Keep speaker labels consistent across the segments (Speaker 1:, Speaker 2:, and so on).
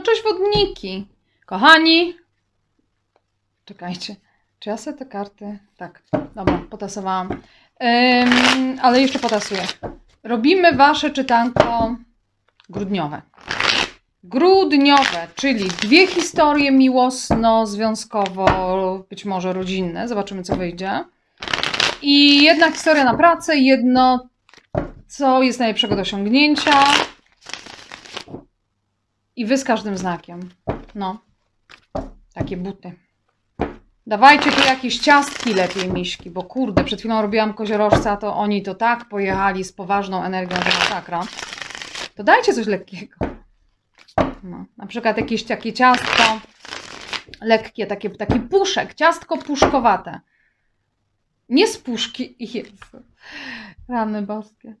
Speaker 1: No cześć wodniki. Kochani. Czekajcie. Czy ja sobie te karty... Tak, dobra, potasowałam. Ym, ale jeszcze potasuję. Robimy Wasze czytanko grudniowe. Grudniowe, czyli dwie historie miłosno-związkowo, być może rodzinne. Zobaczymy, co wyjdzie. I jedna historia na pracę, jedno, co jest najlepszego do osiągnięcia, i wy z każdym znakiem. No. Takie buty. Dawajcie tu jakieś ciastki lepiej, miśki, bo kurde, przed chwilą robiłam koziorożca, to oni to tak pojechali z poważną energią do masakra. To dajcie coś lekkiego. No, na przykład jakieś takie ciastko lekkie, takie, taki puszek, ciastko puszkowate. Nie z puszki. Jezu. Rany boskie.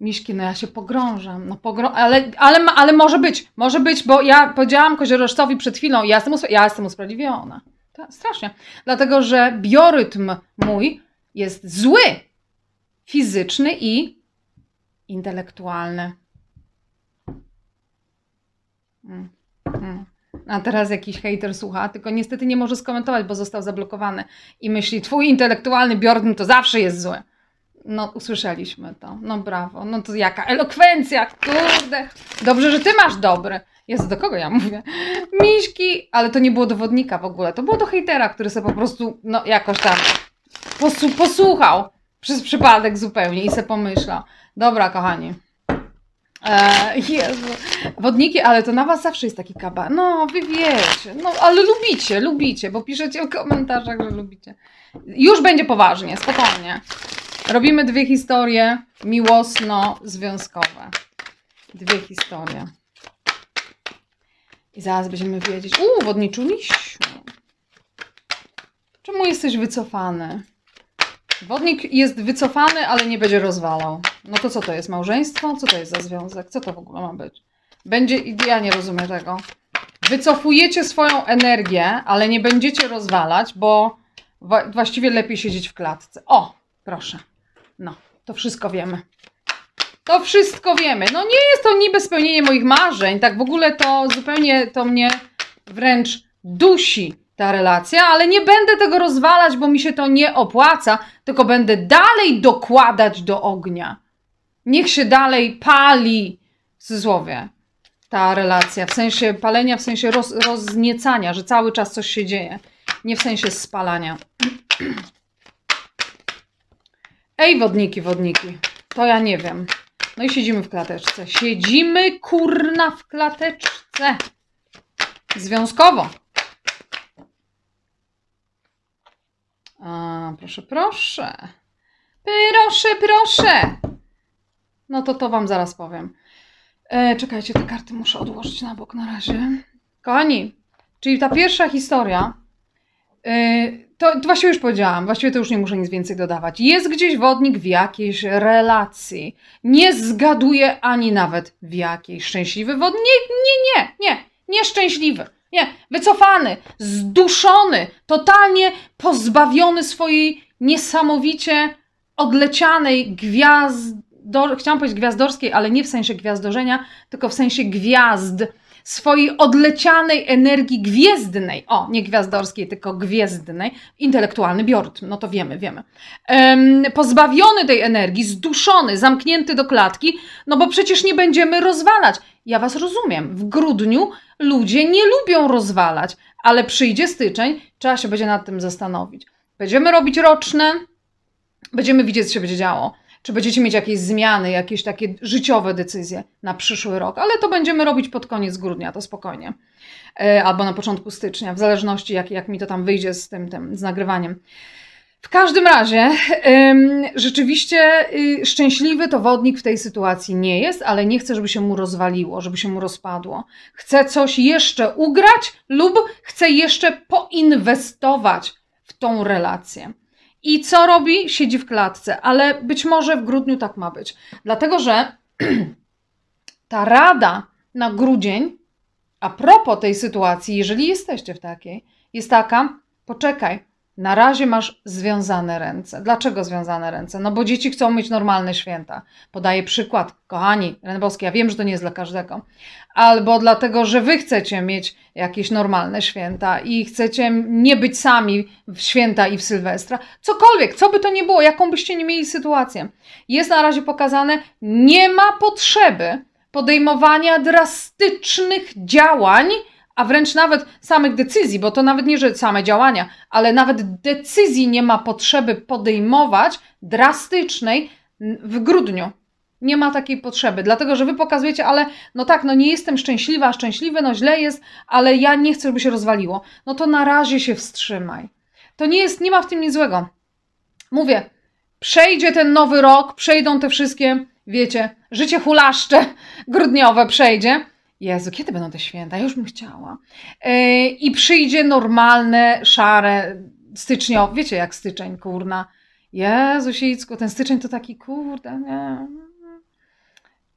Speaker 1: Miszki, no ja się pogrążam, no pogrą ale, ale, ale może być, może być, bo ja powiedziałam Koziorożcowi przed chwilą, ja jestem, ja jestem usprawiedliwiona. To strasznie. Dlatego, że biorytm mój jest zły, fizyczny i intelektualny. Mm, mm. A teraz jakiś hater słucha, tylko niestety nie może skomentować, bo został zablokowany i myśli, twój intelektualny biorytm to zawsze jest zły. No, usłyszeliśmy to. No brawo. No to jaka elokwencja, kurde. Dobrze, że ty masz dobry. Jezu, do kogo ja mówię? Miśki! Ale to nie było dowodnika w ogóle. To było do hejtera, który sobie po prostu, no jakoś tam posu posłuchał przez przypadek zupełnie i se pomyślał. Dobra, kochani. Eee, Jezu. Wodniki, ale to na was zawsze jest taki kaba. No, wy wiecie. No, ale lubicie, lubicie, bo piszecie w komentarzach, że lubicie. Już będzie poważnie, spokojnie. Robimy dwie historie miłosno-związkowe. Dwie historie. I zaraz będziemy wiedzieć. Uuu, wodniczu liściu. Czemu jesteś wycofany? Wodnik jest wycofany, ale nie będzie rozwalał. No to co to jest? Małżeństwo? Co to jest za związek? Co to w ogóle ma być? Będzie, ja nie rozumiem tego. Wycofujecie swoją energię, ale nie będziecie rozwalać, bo właściwie lepiej siedzieć w klatce. O, proszę. No, to wszystko wiemy. To wszystko wiemy. No nie jest to niby spełnienie moich marzeń. Tak w ogóle to zupełnie to mnie wręcz dusi ta relacja, ale nie będę tego rozwalać, bo mi się to nie opłaca, tylko będę dalej dokładać do ognia. Niech się dalej pali, w cudzysłowie, ta relacja, w sensie palenia, w sensie roz, rozniecania, że cały czas coś się dzieje, nie w sensie spalania. Ej, wodniki, wodniki. To ja nie wiem. No i siedzimy w klateczce. Siedzimy, kurna, w klateczce. Związkowo. A, proszę, proszę. Proszę, proszę. No to to Wam zaraz powiem. E, czekajcie, te karty muszę odłożyć na bok na razie. Kochani, czyli ta pierwsza historia. E, to, to właściwie już powiedziałam, właściwie to już nie muszę nic więcej dodawać. Jest gdzieś wodnik w jakiejś relacji. Nie zgaduję ani nawet w jakiej. Szczęśliwy wodnik? Nie, nie, nie, nie, nieszczęśliwy. Nie, wycofany, zduszony, totalnie pozbawiony swojej niesamowicie odlecianej gwiazd, chciałam powiedzieć gwiazdorskiej, ale nie w sensie gwiazdorzenia, tylko w sensie gwiazd swojej odlecianej energii gwiezdnej, o, nie gwiazdorskiej, tylko gwiezdnej, intelektualny biorytm, no to wiemy, wiemy, pozbawiony tej energii, zduszony, zamknięty do klatki, no bo przecież nie będziemy rozwalać. Ja Was rozumiem, w grudniu ludzie nie lubią rozwalać, ale przyjdzie styczeń, trzeba się będzie nad tym zastanowić. Będziemy robić roczne, będziemy widzieć, co się będzie działo czy będziecie mieć jakieś zmiany, jakieś takie życiowe decyzje na przyszły rok, ale to będziemy robić pod koniec grudnia, to spokojnie. E, albo na początku stycznia, w zależności jak, jak mi to tam wyjdzie z tym, tym z nagrywaniem. W każdym razie, rzeczywiście y, szczęśliwy to wodnik w tej sytuacji nie jest, ale nie chcę, żeby się mu rozwaliło, żeby się mu rozpadło. Chce coś jeszcze ugrać lub chce jeszcze poinwestować w tą relację. I co robi? Siedzi w klatce, ale być może w grudniu tak ma być. Dlatego, że ta rada na grudzień, a propos tej sytuacji, jeżeli jesteście w takiej, jest taka: poczekaj, na razie masz związane ręce. Dlaczego związane ręce? No bo dzieci chcą mieć normalne święta. Podaję przykład. Kochani, Renbowski, ja wiem, że to nie jest dla każdego. Albo dlatego, że wy chcecie mieć jakieś normalne święta i chcecie nie być sami w święta i w Sylwestra. Cokolwiek, co by to nie było, jaką byście nie mieli sytuację. Jest na razie pokazane, nie ma potrzeby podejmowania drastycznych działań, a wręcz nawet samych decyzji, bo to nawet nie, że same działania, ale nawet decyzji nie ma potrzeby podejmować drastycznej w grudniu. Nie ma takiej potrzeby, dlatego że wy pokazujecie, ale no tak, no nie jestem szczęśliwa, szczęśliwy, no źle jest, ale ja nie chcę, żeby się rozwaliło. No to na razie się wstrzymaj. To nie jest, nie ma w tym nic złego. Mówię, przejdzie ten nowy rok, przejdą te wszystkie, wiecie, życie hulaszcze grudniowe przejdzie Jezu, kiedy będą te święta? Ja już bym chciała. Yy, I przyjdzie normalne, szare, styczniowe. Wiecie, jak styczeń, kurna. Jezu, ten styczeń to taki, kurde, nie.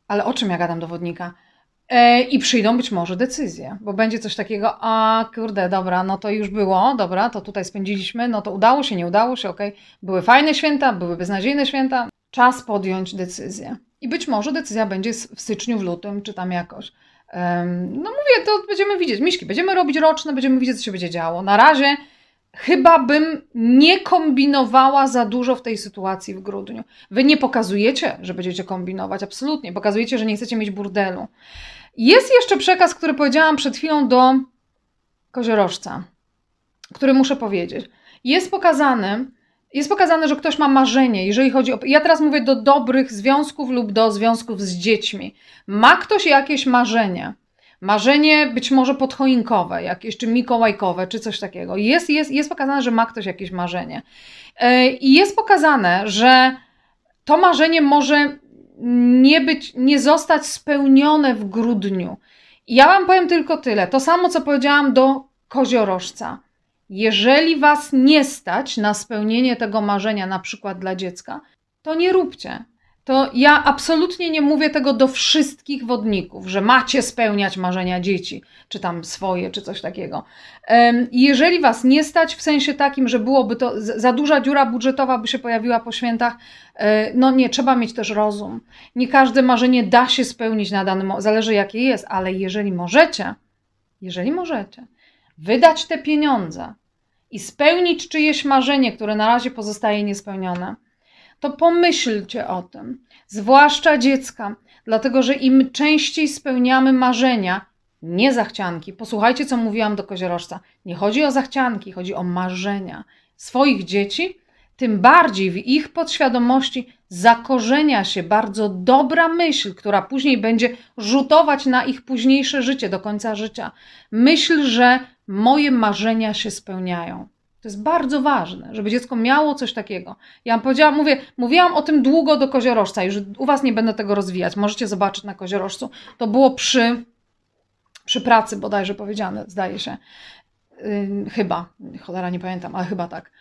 Speaker 1: Ale o czym ja gadam dowodnika? wodnika? E, I przyjdą być może decyzje, bo będzie coś takiego, a kurde, dobra, no to już było, dobra, to tutaj spędziliśmy, no to udało się, nie udało się, okej. Okay. Były fajne święta, były beznadziejne święta. Czas podjąć decyzję. I być może decyzja będzie w styczniu, w lutym, czy tam jakoś. No mówię, to będziemy widzieć. Miśki, będziemy robić roczne, będziemy widzieć, co się będzie działo. Na razie chyba bym nie kombinowała za dużo w tej sytuacji w grudniu. Wy nie pokazujecie, że będziecie kombinować, absolutnie. Pokazujecie, że nie chcecie mieć burdelu. Jest jeszcze przekaz, który powiedziałam przed chwilą do koziorożca, który muszę powiedzieć. Jest pokazany, jest pokazane, że ktoś ma marzenie, jeżeli chodzi o. Ja teraz mówię do dobrych związków lub do związków z dziećmi. Ma ktoś jakieś marzenie? Marzenie być może podchoinkowe, jakieś, czy mikołajkowe, czy coś takiego. Jest, jest, jest pokazane, że ma ktoś jakieś marzenie. E, I jest pokazane, że to marzenie może nie, być, nie zostać spełnione w grudniu. Ja Wam powiem tylko tyle. To samo, co powiedziałam do koziorożca jeżeli was nie stać na spełnienie tego marzenia, na przykład dla dziecka, to nie róbcie. To ja absolutnie nie mówię tego do wszystkich wodników, że macie spełniać marzenia dzieci, czy tam swoje, czy coś takiego. Jeżeli was nie stać w sensie takim, że byłoby to za duża dziura budżetowa, by się pojawiła po świętach, e, no nie, trzeba mieć też rozum. Nie każde marzenie da się spełnić na danym, zależy jakie jest, ale jeżeli możecie, jeżeli możecie, wydać te pieniądze i spełnić czyjeś marzenie, które na razie pozostaje niespełnione, to pomyślcie o tym, zwłaszcza dziecka, dlatego że im częściej spełniamy marzenia, nie zachcianki. Posłuchajcie, co mówiłam do koziorożca. Nie chodzi o zachcianki, chodzi o marzenia swoich dzieci, tym bardziej w ich podświadomości zakorzenia się bardzo dobra myśl, która później będzie rzutować na ich późniejsze życie do końca życia. Myśl, że moje marzenia się spełniają. To jest bardzo ważne, żeby dziecko miało coś takiego. Ja powiedziałam, mówię, mówiłam o tym długo do koziorożca, już u Was nie będę tego rozwijać, możecie zobaczyć na koziorożcu. To było przy, przy pracy bodajże powiedziane, zdaje się. Yy, chyba, cholera nie pamiętam, ale chyba tak.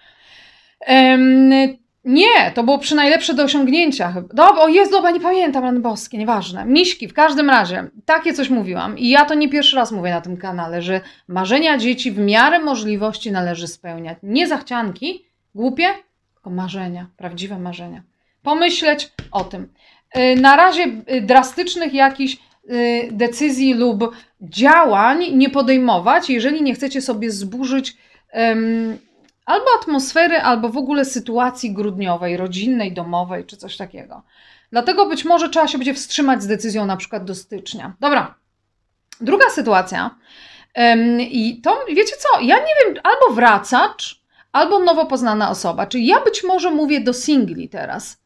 Speaker 1: Yy, nie, to było przy najlepsze do osiągnięcia. Dobra, o jest dobra, nie pamiętam, rany boskie, nieważne. Miśki, w każdym razie, takie coś mówiłam i ja to nie pierwszy raz mówię na tym kanale, że marzenia dzieci w miarę możliwości należy spełniać. Nie zachcianki, głupie, tylko marzenia, prawdziwe marzenia. Pomyśleć o tym. Y, na razie y, drastycznych jakichś y, decyzji lub działań nie podejmować, jeżeli nie chcecie sobie zburzyć um, albo atmosfery, albo w ogóle sytuacji grudniowej, rodzinnej, domowej czy coś takiego. Dlatego być może trzeba się będzie wstrzymać z decyzją na przykład do stycznia. Dobra. Druga sytuacja. I to, wiecie co, ja nie wiem, albo wracacz, albo nowo poznana osoba. Czyli ja być może mówię do singli teraz,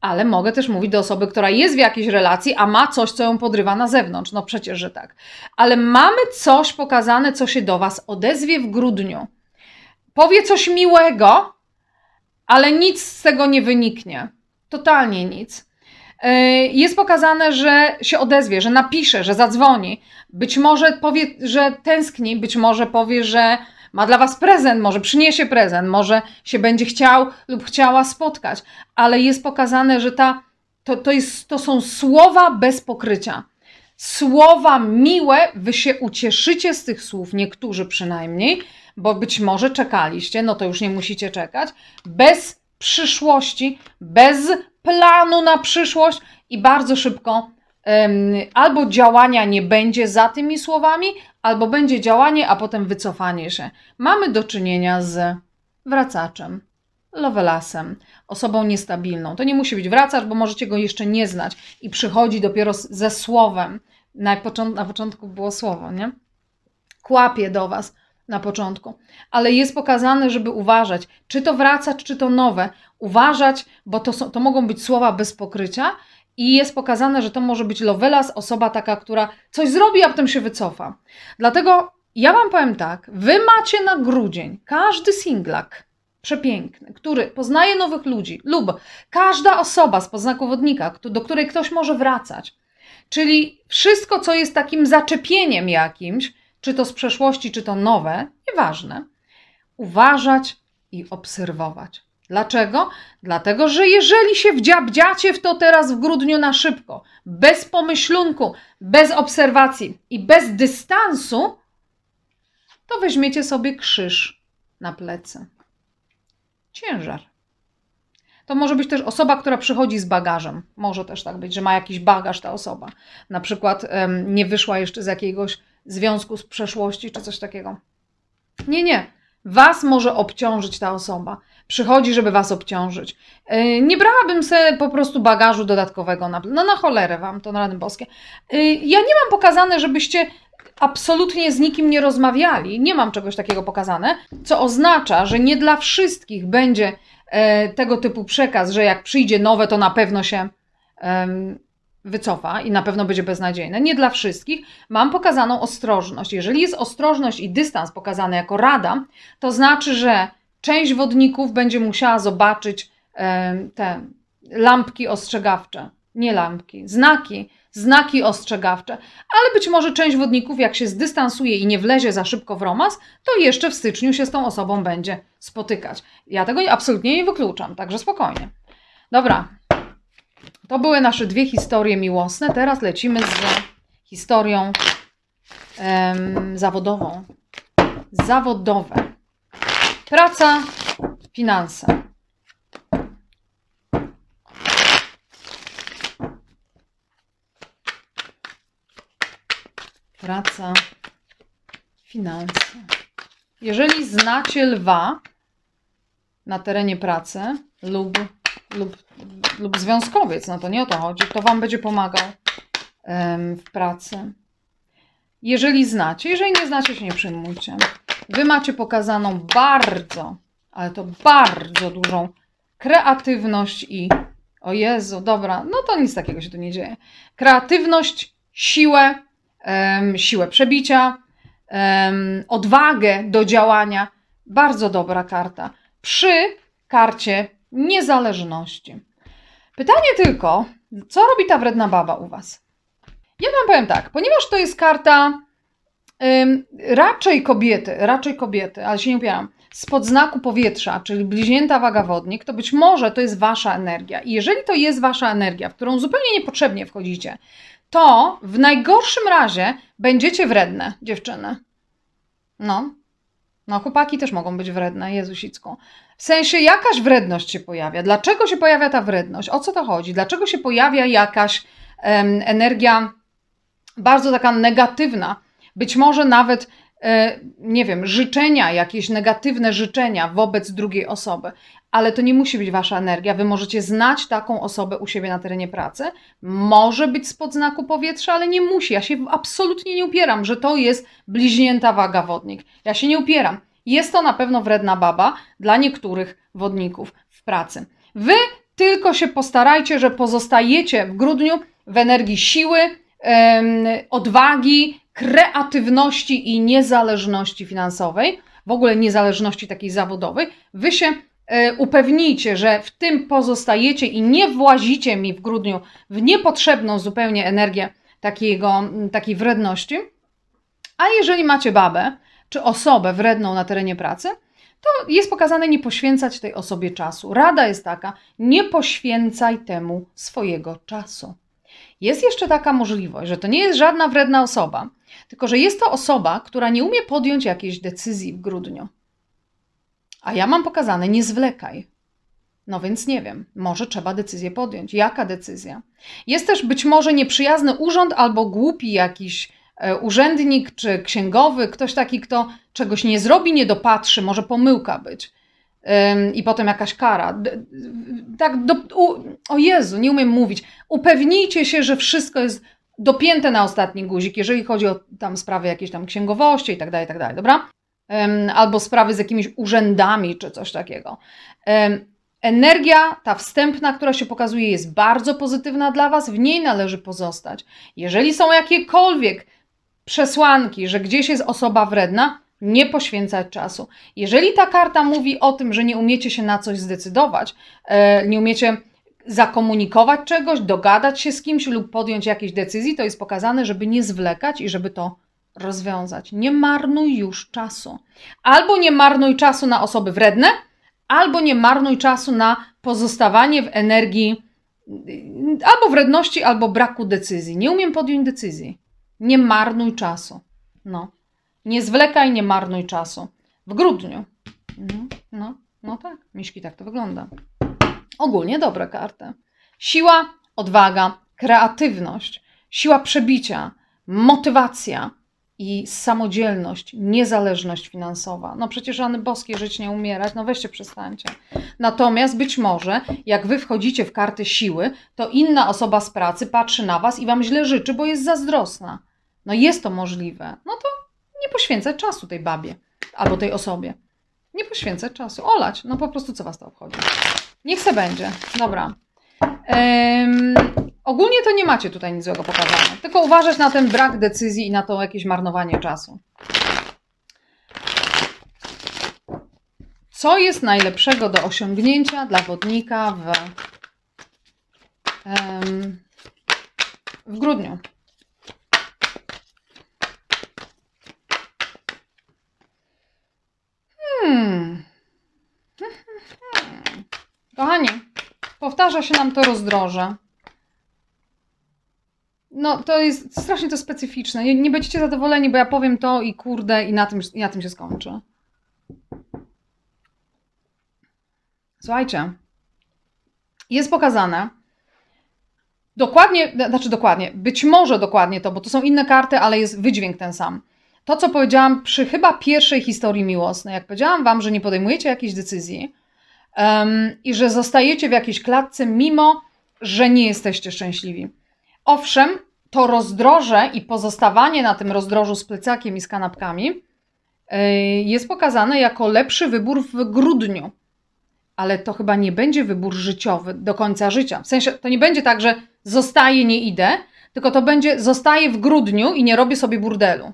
Speaker 1: ale mogę też mówić do osoby, która jest w jakiejś relacji, a ma coś, co ją podrywa na zewnątrz. No przecież, że tak. Ale mamy coś pokazane, co się do Was odezwie w grudniu powie coś miłego, ale nic z tego nie wyniknie. Totalnie nic. Y, jest pokazane, że się odezwie, że napisze, że zadzwoni. Być może powie, że tęskni, być może powie, że ma dla Was prezent, może przyniesie prezent, może się będzie chciał lub chciała spotkać, ale jest pokazane, że ta, to, to, jest, to są słowa bez pokrycia. Słowa miłe, Wy się ucieszycie z tych słów, niektórzy przynajmniej, bo być może czekaliście, no to już nie musicie czekać, bez przyszłości, bez planu na przyszłość i bardzo szybko um, albo działania nie będzie za tymi słowami, albo będzie działanie, a potem wycofanie się. Mamy do czynienia z wracaczem. Lovelasem, osobą niestabilną. To nie musi być wracacz, bo możecie go jeszcze nie znać i przychodzi dopiero ze słowem. Na, począt na początku było słowo, nie? Kłapie do was, na początku, ale jest pokazane, żeby uważać, czy to wraca, czy to nowe. Uważać, bo to, są, to mogą być słowa bez pokrycia i jest pokazane, że to może być lovelas, osoba taka, która coś zrobi, a potem się wycofa. Dlatego ja Wam powiem tak, Wy macie na grudzień każdy singlak przepiękny, który poznaje nowych ludzi lub każda osoba z poznaku wodnika, do której ktoś może wracać, czyli wszystko, co jest takim zaczepieniem jakimś, czy to z przeszłości, czy to nowe, nieważne, uważać i obserwować. Dlaczego? Dlatego, że jeżeli się wdziabdziacie w to teraz w grudniu na szybko, bez pomyślunku, bez obserwacji i bez dystansu, to weźmiecie sobie krzyż na plecy. Ciężar. To może być też osoba, która przychodzi z bagażem. Może też tak być, że ma jakiś bagaż ta osoba. Na przykład um, nie wyszła jeszcze z jakiegoś związku z przeszłości czy coś takiego. Nie, nie. Was może obciążyć ta osoba. Przychodzi, żeby was obciążyć. Yy, nie brałabym sobie po prostu bagażu dodatkowego. Na, no na cholerę wam, to na rany boskie. Yy, ja nie mam pokazane, żebyście absolutnie z nikim nie rozmawiali. Nie mam czegoś takiego pokazane, co oznacza, że nie dla wszystkich będzie e, tego typu przekaz, że jak przyjdzie nowe, to na pewno się wycofa i na pewno będzie beznadziejne. Nie dla wszystkich. Mam pokazaną ostrożność. Jeżeli jest ostrożność i dystans pokazany jako rada, to znaczy, że część wodników będzie musiała zobaczyć te lampki ostrzegawcze. Nie lampki, znaki, znaki ostrzegawcze, ale być może część wodników, jak się zdystansuje i nie wlezie za szybko w romans, to jeszcze w styczniu się z tą osobą będzie spotykać. Ja tego absolutnie nie wykluczam, także spokojnie. Dobra, to były nasze dwie historie miłosne. Teraz lecimy z historią zawodową. Zawodowe. Praca, finanse. Praca, finanse. Jeżeli znacie lwa na terenie pracy lub, lub lub związkowiec, no to nie o to chodzi, to Wam będzie pomagał w pracy. Jeżeli znacie, jeżeli nie znacie, się nie przyjmujcie. Wy macie pokazaną bardzo, ale to bardzo dużą kreatywność i. O Jezu, dobra, no to nic takiego się tu nie dzieje. Kreatywność, siłę, um, siłę przebicia, um, odwagę do działania. Bardzo dobra karta. Przy karcie niezależności. Pytanie tylko, co robi ta wredna baba u Was? Ja Wam powiem tak, ponieważ to jest karta ym, raczej kobiety, raczej kobiety, ale się nie upieram, spod znaku powietrza, czyli bliźnięta waga wodnik, to być może to jest Wasza energia. I jeżeli to jest Wasza energia, w którą zupełnie niepotrzebnie wchodzicie, to w najgorszym razie będziecie wredne, dziewczyny. No. No, chłopaki też mogą być wredne, Jezusicką. W sensie jakaś wredność się pojawia. Dlaczego się pojawia ta wredność? O co to chodzi? Dlaczego się pojawia jakaś energia bardzo taka negatywna? Być może nawet e, nie wiem, życzenia, jakieś negatywne życzenia wobec drugiej osoby, ale to nie musi być wasza energia. Wy możecie znać taką osobę u siebie na terenie pracy. Może być spod znaku powietrza, ale nie musi. Ja się absolutnie nie upieram, że to jest bliźnięta waga wodnik. Ja się nie upieram. Jest to na pewno wredna baba dla niektórych wodników w pracy. Wy tylko się postarajcie, że pozostajecie w grudniu w energii siły, odwagi, kreatywności i niezależności finansowej, w ogóle niezależności takiej zawodowej. Wy się e, upewnijcie, że w tym pozostajecie i nie włazicie mi w grudniu w niepotrzebną zupełnie energię takiego, takiej wredności. A jeżeli macie babę, czy osobę wredną na terenie pracy, to jest pokazane nie poświęcać tej osobie czasu. Rada jest taka: nie poświęcaj temu swojego czasu. Jest jeszcze taka możliwość, że to nie jest żadna wredna osoba, tylko że jest to osoba, która nie umie podjąć jakiejś decyzji w grudniu. A ja mam pokazane: nie zwlekaj. No więc nie wiem, może trzeba decyzję podjąć. Jaka decyzja? Jest też być może nieprzyjazny urząd albo głupi jakiś E, urzędnik czy księgowy, ktoś taki, kto czegoś nie zrobi, nie dopatrzy, może pomyłka być. I potem jakaś kara. Tak, do, u, o Jezu, nie umiem mówić. Upewnijcie się, że wszystko jest dopięte na ostatni guzik, jeżeli chodzi o tam sprawy jakiejś tam księgowości i tak dalej, i tak dalej, dobra? Albo sprawy z jakimiś urzędami czy coś takiego. Energia, ta wstępna, która się pokazuje, jest bardzo pozytywna dla Was, w niej należy pozostać. Jeżeli są jakiekolwiek przesłanki, że gdzieś jest osoba wredna, nie poświęcać czasu. Jeżeli ta karta mówi o tym, że nie umiecie się na coś zdecydować, e, nie umiecie zakomunikować czegoś, dogadać się z kimś lub podjąć jakiejś decyzji, to jest pokazane, żeby nie zwlekać i żeby to rozwiązać. Nie marnuj już czasu. Albo nie marnuj czasu na osoby wredne, albo nie marnuj czasu na pozostawanie w energii y, albo wredności, albo braku decyzji. Nie umiem podjąć decyzji. Nie marnuj czasu. No. Nie zwlekaj, nie marnuj czasu. W grudniu. Mhm. No, no tak, miśki tak to wygląda. Ogólnie dobre karty. Siła, odwaga, kreatywność, siła przebicia, motywacja i samodzielność, niezależność finansowa. No przecież rany boskie żyć nie umierać, no weźcie przestańcie. Natomiast być może, jak wy wchodzicie w karty siły, to inna osoba z pracy patrzy na was i wam źle życzy, bo jest zazdrosna no jest to możliwe, no to nie poświęcę czasu tej babie albo tej osobie. Nie poświęcę czasu. Olać, no po prostu co Was to obchodzi? Niech se będzie. Dobra. ogólnie to nie macie tutaj nic złego pokazane. Tylko uważać na ten brak decyzji i na to jakieś marnowanie czasu. Co jest najlepszego do osiągnięcia dla wodnika w, w grudniu? Hmm. Kochani, powtarza się nam to rozdroże. No, to jest strasznie to specyficzne. Nie, nie, będziecie zadowoleni, bo ja powiem to i kurde, i na tym, i na tym się skończy. Słuchajcie, jest pokazane. Dokładnie, znaczy dokładnie, być może dokładnie to, bo to są inne karty, ale jest wydźwięk ten sam to, co powiedziałam przy chyba pierwszej historii miłosnej, jak powiedziałam wam, że nie podejmujecie jakiejś decyzji um, i że zostajecie w jakiejś klatce, mimo że nie jesteście szczęśliwi. Owszem, to rozdroże i pozostawanie na tym rozdrożu z plecakiem i z kanapkami y, jest pokazane jako lepszy wybór w grudniu. Ale to chyba nie będzie wybór życiowy do końca życia. W sensie to nie będzie tak, że zostaję, nie idę, tylko to będzie zostaję w grudniu i nie robię sobie burdelu.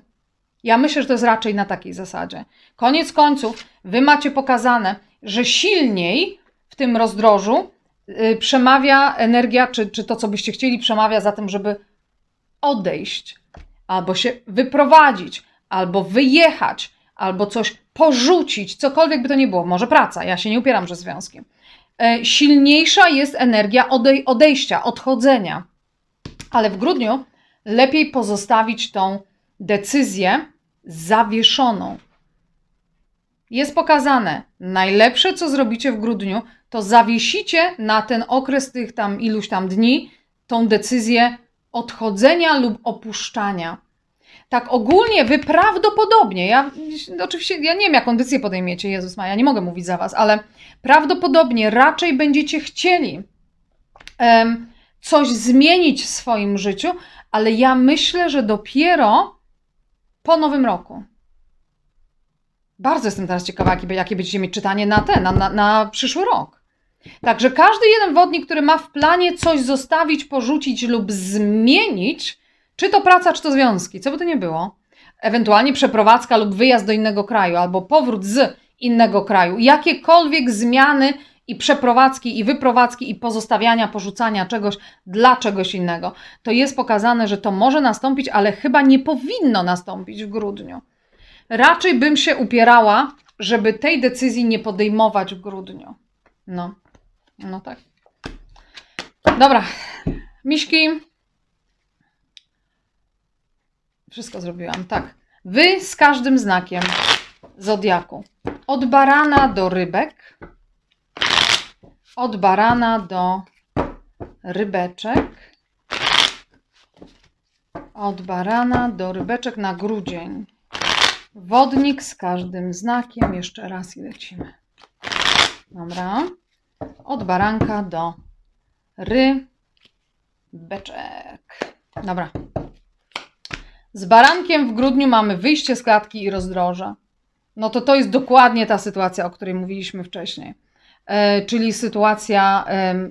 Speaker 1: Ja myślę, że to jest raczej na takiej zasadzie. Koniec końców, wy macie pokazane, że silniej w tym rozdrożu yy, przemawia energia, czy, czy to, co byście chcieli, przemawia za tym, żeby odejść, albo się wyprowadzić, albo wyjechać, albo coś porzucić, cokolwiek by to nie było. Może praca, ja się nie upieram, że związkiem. silniejsza jest energia odej odejścia, odchodzenia. Ale w grudniu lepiej pozostawić tą decyzję zawieszoną. Jest pokazane, najlepsze co zrobicie w grudniu, to zawiesicie na ten okres tych tam iluś tam dni tą decyzję odchodzenia lub opuszczania. Tak ogólnie wy prawdopodobnie, ja oczywiście ja nie wiem jaką decyzję podejmiecie, Jezus ma, ja nie mogę mówić za was, ale prawdopodobnie raczej będziecie chcieli um, coś zmienić w swoim życiu, ale ja myślę, że dopiero po nowym roku. Bardzo jestem teraz ciekawa, jakie, jakie będziecie mieć czytanie na ten, na, na, na przyszły rok. Także każdy jeden wodnik, który ma w planie coś zostawić, porzucić lub zmienić, czy to praca, czy to związki, co by to nie było, ewentualnie przeprowadzka lub wyjazd do innego kraju, albo powrót z innego kraju, jakiekolwiek zmiany i przeprowadzki, i wyprowadzki, i pozostawiania, porzucania czegoś dla czegoś innego. To jest pokazane, że to może nastąpić, ale chyba nie powinno nastąpić w grudniu. Raczej bym się upierała, żeby tej decyzji nie podejmować w grudniu. No, no tak. Dobra, miśki. Wszystko zrobiłam, tak. Wy z każdym znakiem zodiaku. Od barana do rybek od barana do rybeczek. Od barana do rybeczek na grudzień. Wodnik z każdym znakiem. Jeszcze raz i lecimy. Dobra. Od baranka do rybeczek. Dobra. Z barankiem w grudniu mamy wyjście z klatki i rozdroża. No to to jest dokładnie ta sytuacja, o której mówiliśmy wcześniej. E, czyli sytuacja,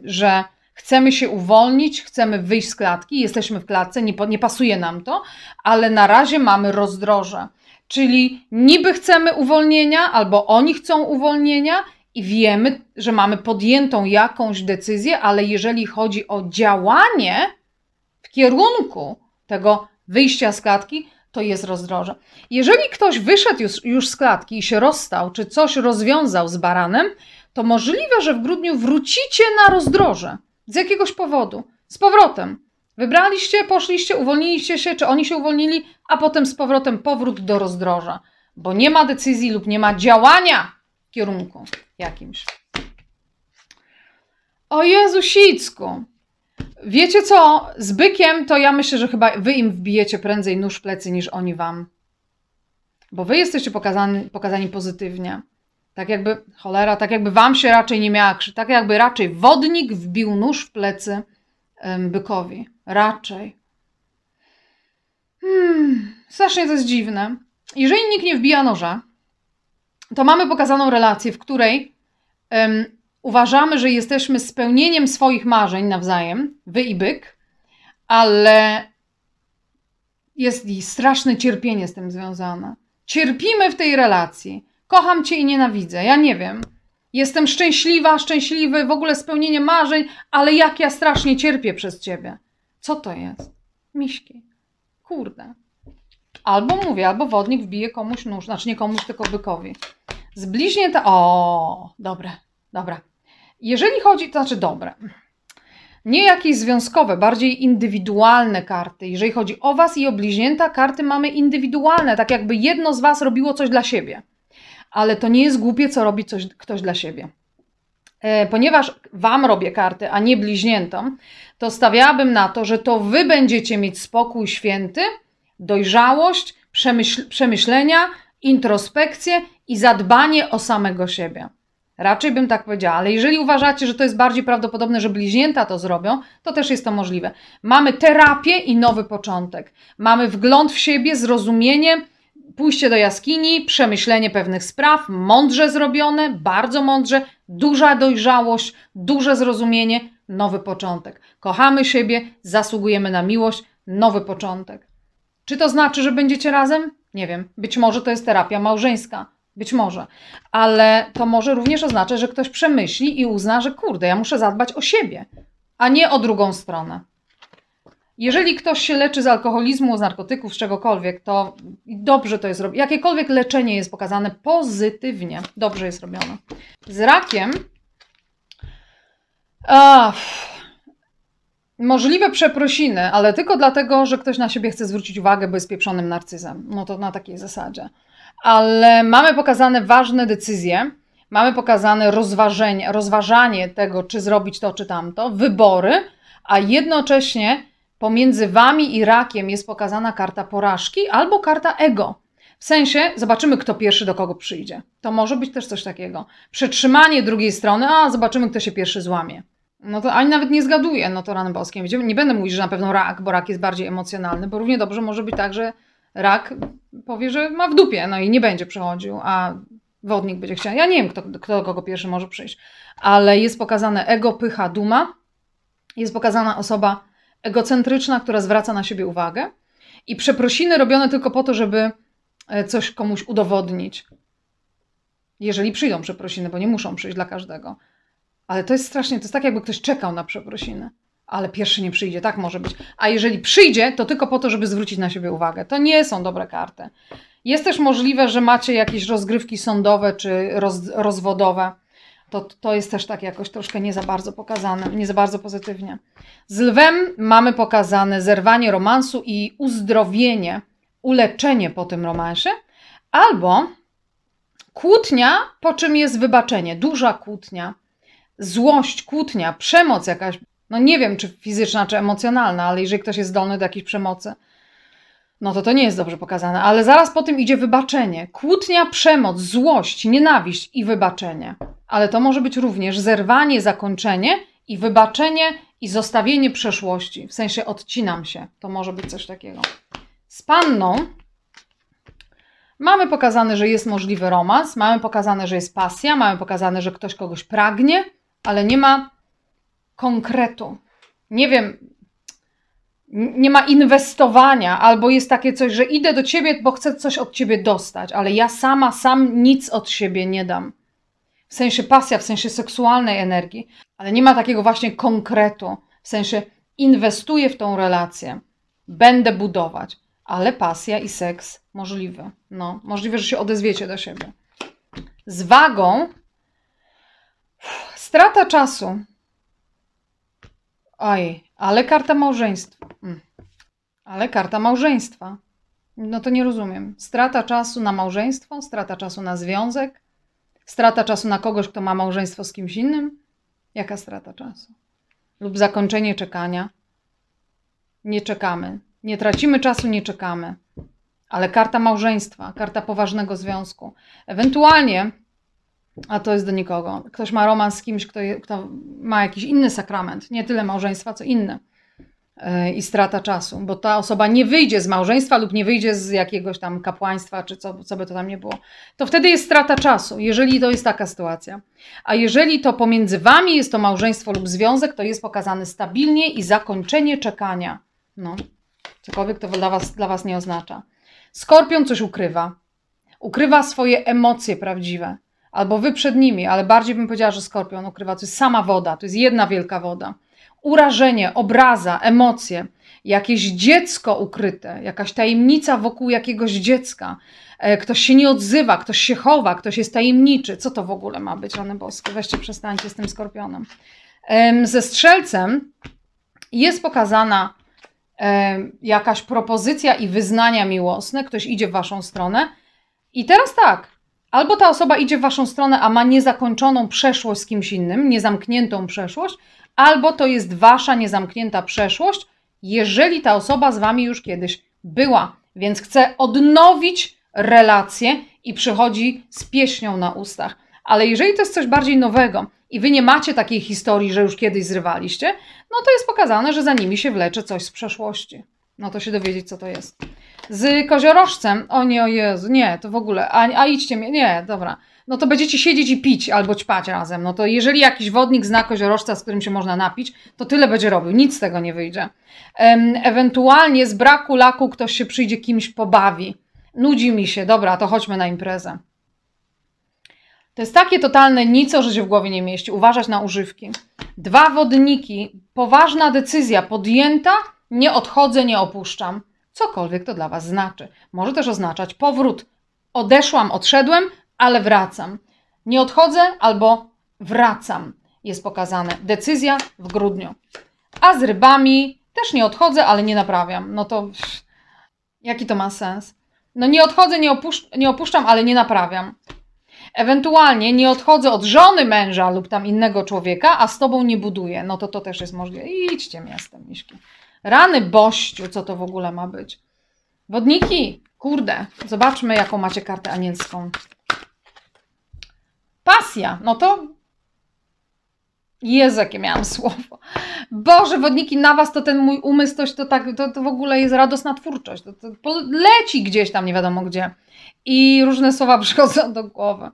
Speaker 1: że chcemy się uwolnić, chcemy wyjść z klatki, jesteśmy w klatce, nie, nie pasuje nam to, ale na razie mamy rozdroże. Czyli niby chcemy uwolnienia, albo oni chcą uwolnienia, i wiemy, że mamy podjętą jakąś decyzję, ale jeżeli chodzi o działanie w kierunku tego wyjścia z klatki, to jest rozdroże. Jeżeli ktoś wyszedł już, już z klatki i się rozstał, czy coś rozwiązał z baranem, to możliwe, że w grudniu wrócicie na rozdroże z jakiegoś powodu, z powrotem. Wybraliście, poszliście, uwolniliście się, czy oni się uwolnili, a potem z powrotem powrót do rozdroża, bo nie ma decyzji lub nie ma działania w kierunku jakimś. O Jezusicku! Wiecie co? Z bykiem to ja myślę, że chyba wy im wbijecie prędzej nóż w plecy niż oni wam. Bo wy jesteście pokazani, pokazani pozytywnie. Tak jakby, cholera, tak jakby wam się raczej nie miała krzyczeć, tak jakby raczej wodnik wbił nóż w plecy bykowi. Raczej. Hmm, strasznie to jest dziwne. Jeżeli nikt nie wbija noża, to mamy pokazaną relację, w której um, uważamy, że jesteśmy spełnieniem swoich marzeń nawzajem, wy i byk, ale jest straszne cierpienie z tym związane. Cierpimy w tej relacji. Kocham cię i nienawidzę. Ja nie wiem. Jestem szczęśliwa, szczęśliwy, w ogóle spełnienie marzeń, ale jak ja strasznie cierpię przez ciebie. Co to jest? Miśki. Kurde. Albo mówię, albo wodnik wbije komuś nóż. Znaczy nie komuś, tylko bykowi. Zbliźnie O, dobre, dobra. Jeżeli chodzi, to znaczy dobre. Nie jakieś związkowe, bardziej indywidualne karty. Jeżeli chodzi o Was i o bliźnięta, karty mamy indywidualne, tak jakby jedno z Was robiło coś dla siebie ale to nie jest głupie, co robi coś, ktoś dla siebie. E, ponieważ wam robię karty, a nie bliźniętom, to stawiałabym na to, że to wy będziecie mieć spokój święty, dojrzałość, przemyśl przemyślenia, introspekcję i zadbanie o samego siebie. Raczej bym tak powiedziała, ale jeżeli uważacie, że to jest bardziej prawdopodobne, że bliźnięta to zrobią, to też jest to możliwe. Mamy terapię i nowy początek. Mamy wgląd w siebie, zrozumienie, pójście do jaskini, przemyślenie pewnych spraw, mądrze zrobione, bardzo mądrze, duża dojrzałość, duże zrozumienie, nowy początek. Kochamy siebie, zasługujemy na miłość, nowy początek. Czy to znaczy, że będziecie razem? Nie wiem. Być może to jest terapia małżeńska. Być może. Ale to może również oznaczać, że ktoś przemyśli i uzna, że kurde, ja muszę zadbać o siebie, a nie o drugą stronę. Jeżeli ktoś się leczy z alkoholizmu, z narkotyków, z czegokolwiek, to dobrze to jest robione. Jakiekolwiek leczenie jest pokazane pozytywnie, dobrze jest robione. Z rakiem. Możliwe przeprosiny, ale tylko dlatego, że ktoś na siebie chce zwrócić uwagę, bo jest pieprzonym narcyzem. No to na takiej zasadzie. Ale mamy pokazane ważne decyzje, mamy pokazane rozważenie, rozważanie tego, czy zrobić to, czy tamto, wybory, a jednocześnie Pomiędzy wami i rakiem jest pokazana karta porażki albo karta ego. W sensie zobaczymy, kto pierwszy do kogo przyjdzie. To może być też coś takiego. Przetrzymanie drugiej strony, a zobaczymy, kto się pierwszy złamie. No to ani nawet nie zgaduję, no to rany boskie, Widzimy, nie będę mówić, że na pewno rak, bo rak jest bardziej emocjonalny, bo równie dobrze może być tak, że rak powie, że ma w dupie, no i nie będzie przechodził, a wodnik będzie chciał. Ja nie wiem, kto, kto do kogo pierwszy może przyjść, ale jest pokazane ego, pycha, duma. Jest pokazana osoba egocentryczna, która zwraca na siebie uwagę i przeprosiny robione tylko po to, żeby e, coś komuś udowodnić. Jeżeli przyjdą przeprosiny, bo nie muszą przyjść dla każdego. Ale to jest strasznie, to jest tak, jakby ktoś czekał na przeprosiny. Ale pierwszy nie przyjdzie, tak może być. A jeżeli przyjdzie, to tylko po to, żeby zwrócić na siebie uwagę. To nie są dobre karty. Jest też możliwe, że macie jakieś rozgrywki sądowe czy roz, rozwodowe to, to jest też tak jakoś troszkę nie za bardzo pokazane, nie za bardzo pozytywnie. Z lwem mamy pokazane zerwanie romansu i uzdrowienie, uleczenie po tym romansie, albo kłótnia, po czym jest wybaczenie, duża kłótnia, złość, kłótnia, przemoc jakaś, no nie wiem czy fizyczna, czy emocjonalna, ale jeżeli ktoś jest zdolny do jakiejś przemocy, no to to nie jest dobrze pokazane, ale zaraz po tym idzie wybaczenie. Kłótnia, przemoc, złość, nienawiść i wybaczenie. Ale to może być również zerwanie, zakończenie i wybaczenie i zostawienie przeszłości. W sensie odcinam się. To może być coś takiego. Z panną mamy pokazane, że jest możliwy romans, mamy pokazane, że jest pasja, mamy pokazane, że ktoś kogoś pragnie, ale nie ma konkretu. Nie wiem, nie ma inwestowania, albo jest takie coś, że idę do ciebie, bo chcę coś od ciebie dostać, ale ja sama, sam nic od siebie nie dam. W sensie pasja, w sensie seksualnej energii, ale nie ma takiego właśnie konkretu, w sensie inwestuję w tą relację, będę budować, ale pasja i seks możliwe. No, możliwe, że się odezwiecie do siebie. Z wagą strata czasu. Oj, ale karta małżeństwa. Mm. Ale karta małżeństwa. No to nie rozumiem. Strata czasu na małżeństwo, strata czasu na związek, strata czasu na kogoś, kto ma małżeństwo z kimś innym. Jaka strata czasu? Lub zakończenie czekania. Nie czekamy. Nie tracimy czasu, nie czekamy. Ale karta małżeństwa, karta poważnego związku. Ewentualnie a to jest do nikogo. Ktoś ma romans z kimś, kto, je, kto ma jakiś inny sakrament, nie tyle małżeństwa, co inny. E, I strata czasu, bo ta osoba nie wyjdzie z małżeństwa lub nie wyjdzie z jakiegoś tam kapłaństwa, czy co, co by to tam nie było. To wtedy jest strata czasu, jeżeli to jest taka sytuacja. A jeżeli to pomiędzy wami jest to małżeństwo lub związek, to jest pokazane stabilnie i zakończenie czekania. No, cokolwiek to dla was, dla was nie oznacza. Skorpion coś ukrywa. Ukrywa swoje emocje prawdziwe albo wy przed nimi, ale bardziej bym powiedziała, że skorpion ukrywa. To jest sama woda, to jest jedna wielka woda. Urażenie, obraza, emocje, jakieś dziecko ukryte, jakaś tajemnica wokół jakiegoś dziecka. E, ktoś się nie odzywa, ktoś się chowa, ktoś jest tajemniczy. Co to w ogóle ma być, Rany Boskie? Weźcie, przestańcie z tym skorpionem. Ze strzelcem jest pokazana jakaś propozycja i wyznania miłosne. Ktoś idzie w waszą stronę. I teraz tak, Albo ta osoba idzie w waszą stronę, a ma niezakończoną przeszłość z kimś innym, niezamkniętą przeszłość, albo to jest wasza niezamknięta przeszłość, jeżeli ta osoba z wami już kiedyś była. Więc chce odnowić relację i przychodzi z pieśnią na ustach. Ale jeżeli to jest coś bardziej nowego i wy nie macie takiej historii, że już kiedyś zrywaliście, no to jest pokazane, że za nimi się wlecze coś z przeszłości. No to się dowiedzieć, co to jest z koziorożcem. O nie, o Jezu, nie, to w ogóle, a, a idźcie mnie, nie, dobra. No to będziecie siedzieć i pić albo ćpać razem. No to jeżeli jakiś wodnik zna koziorożca, z którym się można napić, to tyle będzie robił, nic z tego nie wyjdzie. Ewentualnie z braku laku ktoś się przyjdzie kimś pobawi. Nudzi mi się, dobra, to chodźmy na imprezę. To jest takie totalne nico, że się w głowie nie mieści. Uważać na używki. Dwa wodniki, poważna decyzja podjęta, nie odchodzę, nie opuszczam cokolwiek to dla Was znaczy. Może też oznaczać powrót. Odeszłam, odszedłem, ale wracam. Nie odchodzę albo wracam. Jest pokazane. Decyzja w grudniu. A z rybami też nie odchodzę, ale nie naprawiam. No to jaki to ma sens? No nie odchodzę, nie, nie opuszczam, ale nie naprawiam. Ewentualnie nie odchodzę od żony męża lub tam innego człowieka, a z tobą nie buduję. No to to też jest możliwe. Idźcie miastem, miszki. Rany bościu, co to w ogóle ma być? Wodniki, kurde, zobaczmy jaką macie kartę anielską. Pasja, no to... Jezu, jakie miałam słowo. Boże, wodniki, na was to ten mój umysł, toś, to, tak, to, to w ogóle jest radosna twórczość. To, to leci gdzieś tam, nie wiadomo gdzie. I różne słowa przychodzą do głowy.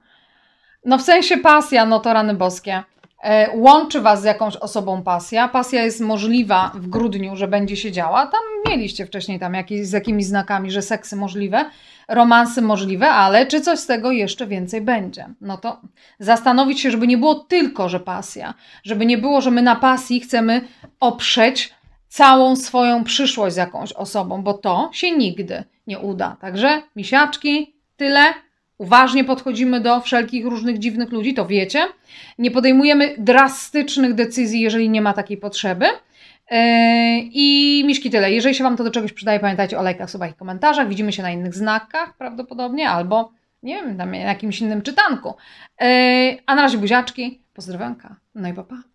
Speaker 1: No w sensie pasja, no to rany boskie. E, łączy Was z jakąś osobą pasja. Pasja jest możliwa w grudniu, że będzie się działa. Tam mieliście wcześniej tam jakieś, z jakimiś znakami, że seksy możliwe, romansy możliwe, ale czy coś z tego jeszcze więcej będzie? No to zastanowić się, żeby nie było tylko, że pasja. Żeby nie było, że my na pasji chcemy oprzeć całą swoją przyszłość z jakąś osobą, bo to się nigdy nie uda. Także misiaczki, tyle uważnie podchodzimy do wszelkich różnych dziwnych ludzi, to wiecie. Nie podejmujemy drastycznych decyzji, jeżeli nie ma takiej potrzeby. E, I miszki tyle. Jeżeli się Wam to do czegoś przydaje, pamiętajcie o lajkach, subach i komentarzach. Widzimy się na innych znakach prawdopodobnie, albo nie wiem, na jakimś innym czytanku. E, a na razie buziaczki, pozdrowionka, no i papa. Pa.